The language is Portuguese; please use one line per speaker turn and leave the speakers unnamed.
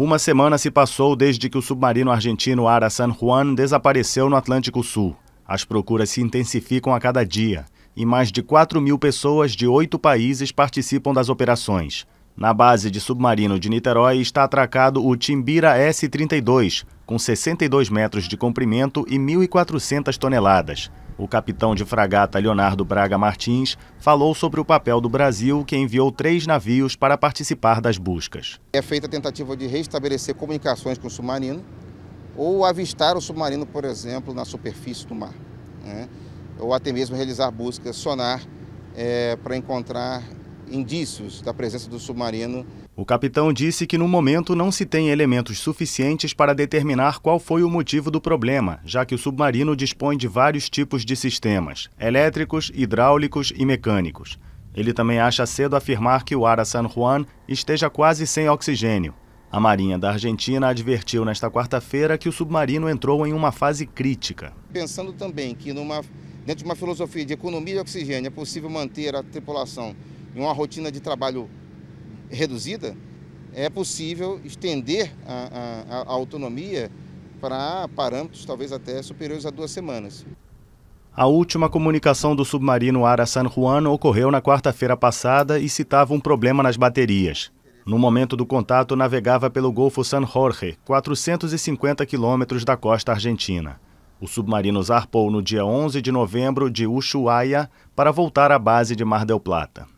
Uma semana se passou desde que o submarino argentino Ara San Juan desapareceu no Atlântico Sul. As procuras se intensificam a cada dia e mais de 4 mil pessoas de oito países participam das operações. Na base de submarino de Niterói está atracado o Timbira S-32, com 62 metros de comprimento e 1.400 toneladas. O capitão de fragata Leonardo Braga Martins falou sobre o papel do Brasil, que enviou três navios para participar das buscas.
É feita a tentativa de restabelecer comunicações com o submarino ou avistar o submarino, por exemplo, na superfície do mar. Né? Ou até mesmo realizar buscas sonar é, para encontrar indícios da presença do submarino.
O capitão disse que no momento não se tem elementos suficientes para determinar qual foi o motivo do problema, já que o submarino dispõe de vários tipos de sistemas: elétricos, hidráulicos e mecânicos. Ele também acha cedo afirmar que o Ara San Juan esteja quase sem oxigênio. A Marinha da Argentina advertiu nesta quarta-feira que o submarino entrou em uma fase crítica.
Pensando também que numa, dentro de uma filosofia de economia de oxigênio é possível manter a tripulação em uma rotina de trabalho reduzida, é possível estender a, a, a autonomia para parâmetros talvez até superiores a duas semanas.
A última comunicação do submarino Ara San Juan ocorreu na quarta-feira passada e citava um problema nas baterias. No momento do contato, navegava pelo Golfo San Jorge, 450 quilômetros da costa argentina. O submarino zarpou no dia 11 de novembro de Ushuaia para voltar à base de Mar del Plata.